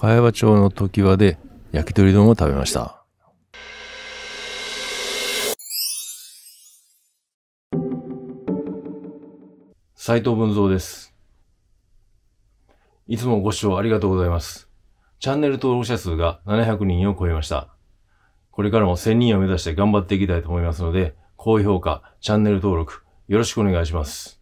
茅場町の時和で焼き鳥丼を食べました。斉藤文蔵です。いつもご視聴ありがとうございます。チャンネル登録者数が700人を超えました。これからも1000人を目指して頑張っていきたいと思いますので、高評価、チャンネル登録、よろしくお願いします。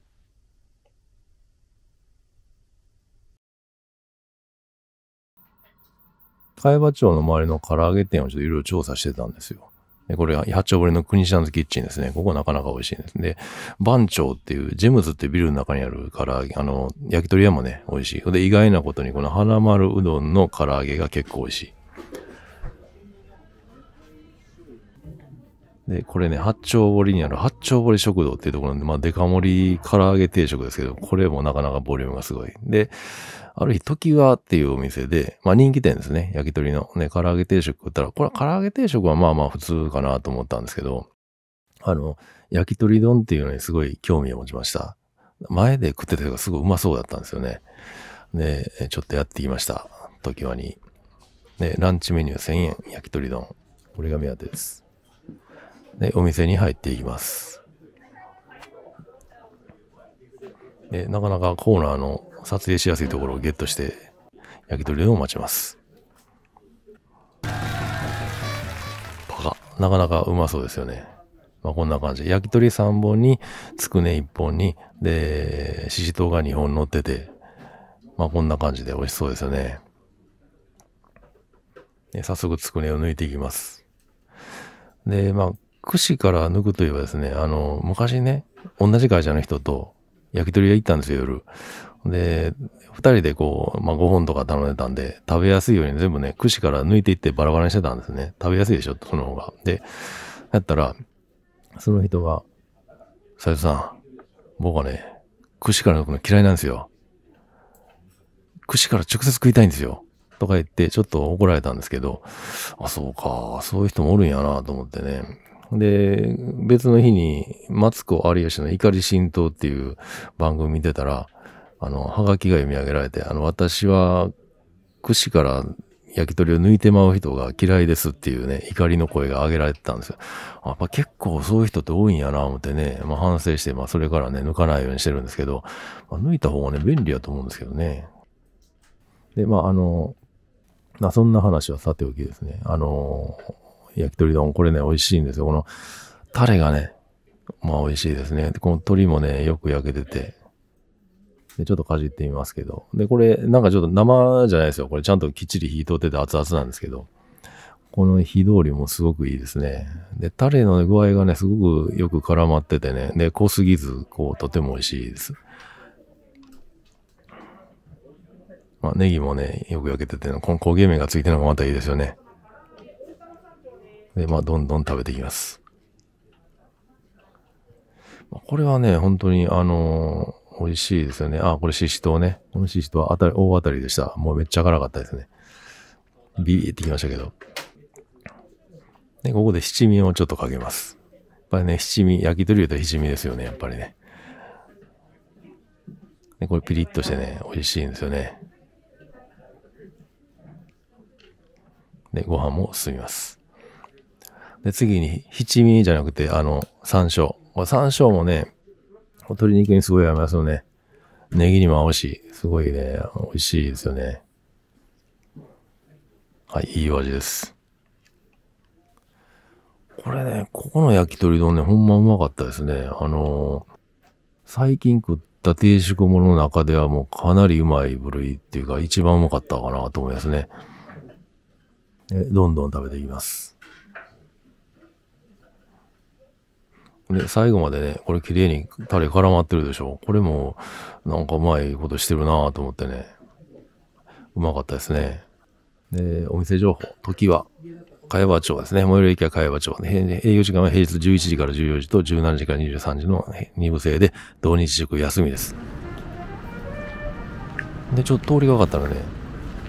海場町の周りの唐揚げ店をちょっといろいろ調査してたんですよ。で、これは八丁堀の国シャンズキッチンですね。ここなかなか美味しいです。で、番町っていう、ジェムズってビルの中にある唐揚げ、あの、焼き鳥屋もね、美味しい。で、意外なことにこの花丸うどんの唐揚げが結構美味しい。で、これね、八丁堀にある八丁堀食堂っていうところで、まあ、デカ盛り唐揚げ定食ですけど、これもなかなかボリュームがすごい。で、ある日、時はっていうお店で、まあ、人気店ですね。焼き鳥のね、唐揚げ定食食ったら、これは唐揚げ定食はまあまあ普通かなと思ったんですけど、あの、焼き鳥丼っていうのにすごい興味を持ちました。前で食ってたのがすごいうまそうだったんですよね。で、ちょっとやってきました。時はに。で、ランチメニュー1000円、焼き鳥丼。これが目当てです。で、お店に入っていきます。で、なかなかコーナーの撮影しやすいところをゲットして、焼き鳥を待ちます。パカ。なかなかうまそうですよね。まあ、こんな感じ。焼き鳥3本に、つくね1本に、で、ししとうが2本乗ってて、まあ、こんな感じで美味しそうですよね。で早速つくねを抜いていきます。で、まあ、串から抜くといえばですね、あの、昔ね、同じ会社の人と焼き鳥屋行ったんですよ、夜。で、二人でこう、まあ、5本とか頼んでたんで、食べやすいように全部ね、串から抜いていってバラバラにしてたんですね。食べやすいでしょ、その方が。で、やったら、その人が、斉藤さん、僕はね、串から抜くの嫌いなんですよ。串から直接食いたいんですよ。とか言って、ちょっと怒られたんですけど、あ、そうか、そういう人もおるんやなと思ってね。で、別の日に、マツコ有吉の怒り浸透っていう番組見てたら、あの、ハガキが読み上げられて、あの、私は、串から焼き鳥を抜いてまう人が嫌いですっていうね、怒りの声が上げられてたんですよ。やっぱ結構そういう人って多いんやな、思ってね、まあ反省して、まあそれからね、抜かないようにしてるんですけど、まあ、抜いた方がね、便利やと思うんですけどね。で、まああの、まあそんな話はさておきですね。あの、焼き鳥丼。これね、美味しいんですよ。この、タレがね、まあ美味しいですね。で、この鶏もね、よく焼けてて。で、ちょっとかじってみますけど。で、これ、なんかちょっと生じゃないですよ。これちゃんときっちり火通ってて熱々なんですけど。この火通りもすごくいいですね。で、タレの具合がね、すごくよく絡まっててね。で、濃すぎず、こう、とても美味しいです。まあ、ネギもね、よく焼けてて、この焦げ目がついてるのもまたいいですよね。で、まあ、どんどん食べていきます。これはね、本当に、あのー、美味しいですよね。あ、これししとうね。このししとうは当たり、大当たりでした。もうめっちゃ辛かったですね。ビビってきましたけど。で、ここで七味をちょっとかけます。やっぱりね、七味、焼き鳥言うと七味ですよね、やっぱりね。で、これピリッとしてね、美味しいんですよね。で、ご飯も進みます。で、次に、七味じゃなくて、あの、山椒。ま山椒もね、鶏肉にすごい合いますよね。ネギにも合うし、すごいね、美味しいですよね。はい、いいお味です。これね、ここの焼き鳥丼ね、ほんまうまかったですね。あのー、最近食った定食物のの中ではもうかなりうまい部類っていうか、一番うまかったかなと思いますね。どんどん食べていきます。最後までね、これ綺麗にタレ絡まってるでしょ。これも、なんかうまいことしてるなと思ってね。うまかったですね。で、お店情報、時は、茅場町ですね。最寄り駅は茅場町。営業時間は平日11時から14時と17時から23時の2部制で、土日食休みです。で、ちょっと通りがかったらね、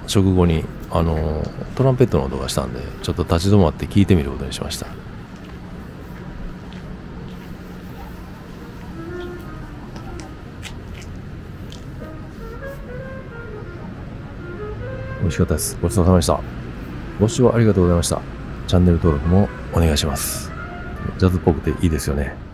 食後に、あの、トランペットの音がしたんで、ちょっと立ち止まって聞いてみることにしました。美味しかったです。ごちそうさまでした。ご視聴ありがとうございました。チャンネル登録もお願いします。ジャズっぽくていいですよね。